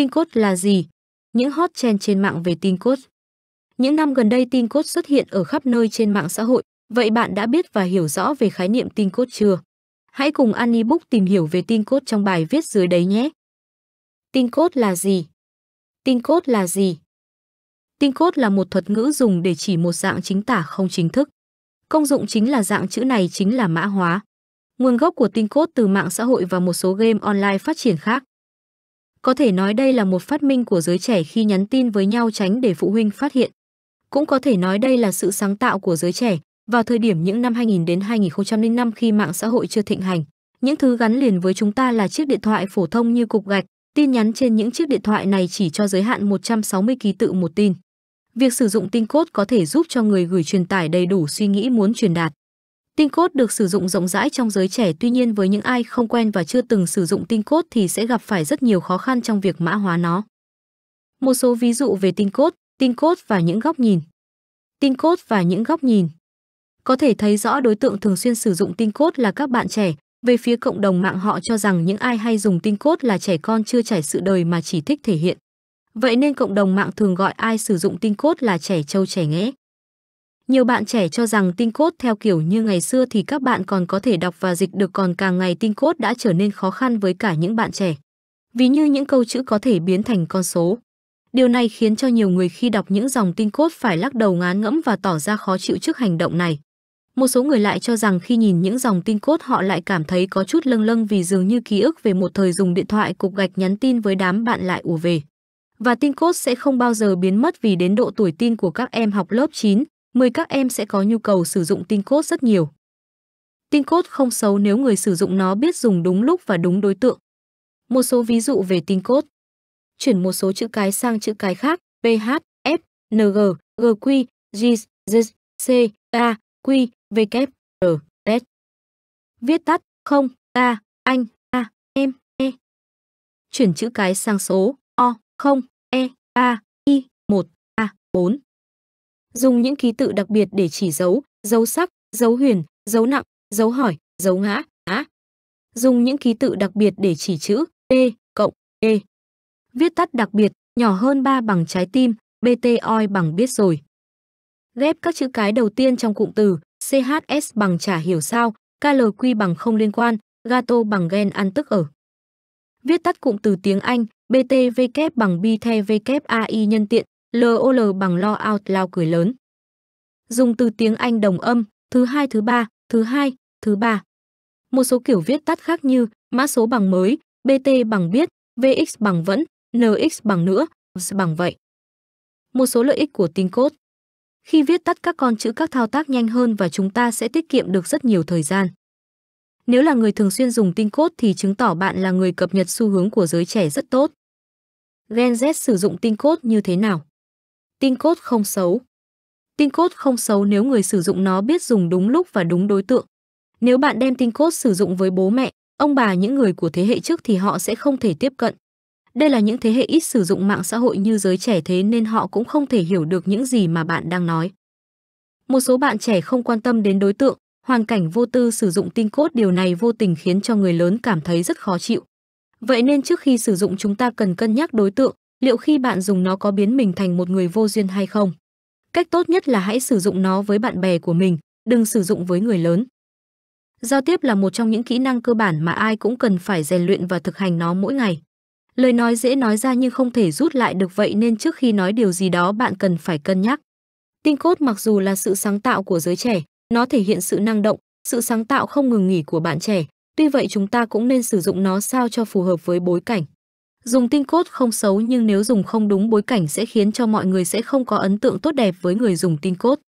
Tin cốt là gì? Những hot trend trên mạng về tin cốt. Những năm gần đây tin cốt xuất hiện ở khắp nơi trên mạng xã hội, vậy bạn đã biết và hiểu rõ về khái niệm tin cốt chưa? Hãy cùng Anybook tìm hiểu về tin cốt trong bài viết dưới đấy nhé. Tin cốt là gì? Tin cốt là gì? Tin cốt là một thuật ngữ dùng để chỉ một dạng chính tả không chính thức. Công dụng chính là dạng chữ này chính là mã hóa. Nguồn gốc của tin cốt từ mạng xã hội và một số game online phát triển khác. Có thể nói đây là một phát minh của giới trẻ khi nhắn tin với nhau tránh để phụ huynh phát hiện. Cũng có thể nói đây là sự sáng tạo của giới trẻ vào thời điểm những năm 2000 đến 2005 khi mạng xã hội chưa thịnh hành. Những thứ gắn liền với chúng ta là chiếc điện thoại phổ thông như cục gạch, tin nhắn trên những chiếc điện thoại này chỉ cho giới hạn 160 ký tự một tin. Việc sử dụng tin cốt có thể giúp cho người gửi truyền tải đầy đủ suy nghĩ muốn truyền đạt. Tinh cốt được sử dụng rộng rãi trong giới trẻ tuy nhiên với những ai không quen và chưa từng sử dụng tinh cốt thì sẽ gặp phải rất nhiều khó khăn trong việc mã hóa nó. Một số ví dụ về tinh cốt, tinh cốt và những góc nhìn. Tinh cốt và những góc nhìn. Có thể thấy rõ đối tượng thường xuyên sử dụng tinh cốt là các bạn trẻ, về phía cộng đồng mạng họ cho rằng những ai hay dùng tinh cốt là trẻ con chưa trải sự đời mà chỉ thích thể hiện. Vậy nên cộng đồng mạng thường gọi ai sử dụng tinh cốt là trẻ trâu trẻ nghẽ. Nhiều bạn trẻ cho rằng tin cốt theo kiểu như ngày xưa thì các bạn còn có thể đọc và dịch được còn càng ngày tin cốt đã trở nên khó khăn với cả những bạn trẻ. Vì như những câu chữ có thể biến thành con số. Điều này khiến cho nhiều người khi đọc những dòng tin cốt phải lắc đầu ngán ngẫm và tỏ ra khó chịu trước hành động này. Một số người lại cho rằng khi nhìn những dòng tin cốt họ lại cảm thấy có chút lâng lâng vì dường như ký ức về một thời dùng điện thoại cục gạch nhắn tin với đám bạn lại ùa về. Và tin cốt sẽ không bao giờ biến mất vì đến độ tuổi tin của các em học lớp 9, 10 các em sẽ có nhu cầu sử dụng tinh cốt rất nhiều. Tinh cốt không xấu nếu người sử dụng nó biết dùng đúng lúc và đúng đối tượng. Một số ví dụ về tinh cốt. Chuyển một số chữ cái sang chữ cái khác, PH, F, NG, GQ, G, G, C, A, Q, W, R, S. Viết tắt, không, a anh, a, em, e. Chuyển chữ cái sang số, o, không, e, a, i, 1, a, 4 dùng những ký tự đặc biệt để chỉ dấu, dấu sắc, dấu huyền, dấu nặng, dấu hỏi, dấu ngã, á. Dùng những ký tự đặc biệt để chỉ chữ T cộng E. Viết tắt đặc biệt, nhỏ hơn 3 bằng trái tim, BT oi bằng biết rồi. Ghép các chữ cái đầu tiên trong cụm từ, CHS bằng chả hiểu sao, KLQ bằng không liên quan, Gato bằng ghen ăn tức ở. Viết tắt cụm từ tiếng Anh, btvk bằng ai nhân tiện, LOL bằng lo out lao cười lớn. Dùng từ tiếng Anh đồng âm, thứ hai thứ ba, thứ hai, thứ ba. Một số kiểu viết tắt khác như mã số bằng mới, BT bằng biết, VX bằng vẫn, NX bằng nữa, S bằng vậy. Một số lợi ích của tin cốt. Khi viết tắt các con chữ các thao tác nhanh hơn và chúng ta sẽ tiết kiệm được rất nhiều thời gian. Nếu là người thường xuyên dùng tinh cốt thì chứng tỏ bạn là người cập nhật xu hướng của giới trẻ rất tốt. Gen Z sử dụng tinh cốt như thế nào? Tin cốt không xấu Tin cốt không xấu nếu người sử dụng nó biết dùng đúng lúc và đúng đối tượng. Nếu bạn đem tin cốt sử dụng với bố mẹ, ông bà những người của thế hệ trước thì họ sẽ không thể tiếp cận. Đây là những thế hệ ít sử dụng mạng xã hội như giới trẻ thế nên họ cũng không thể hiểu được những gì mà bạn đang nói. Một số bạn trẻ không quan tâm đến đối tượng, hoàn cảnh vô tư sử dụng tin cốt điều này vô tình khiến cho người lớn cảm thấy rất khó chịu. Vậy nên trước khi sử dụng chúng ta cần cân nhắc đối tượng, liệu khi bạn dùng nó có biến mình thành một người vô duyên hay không. Cách tốt nhất là hãy sử dụng nó với bạn bè của mình, đừng sử dụng với người lớn. Giao tiếp là một trong những kỹ năng cơ bản mà ai cũng cần phải rèn luyện và thực hành nó mỗi ngày. Lời nói dễ nói ra nhưng không thể rút lại được vậy nên trước khi nói điều gì đó bạn cần phải cân nhắc. Tinh cốt mặc dù là sự sáng tạo của giới trẻ, nó thể hiện sự năng động, sự sáng tạo không ngừng nghỉ của bạn trẻ, tuy vậy chúng ta cũng nên sử dụng nó sao cho phù hợp với bối cảnh. Dùng tinh cốt không xấu nhưng nếu dùng không đúng bối cảnh sẽ khiến cho mọi người sẽ không có ấn tượng tốt đẹp với người dùng tinh cốt.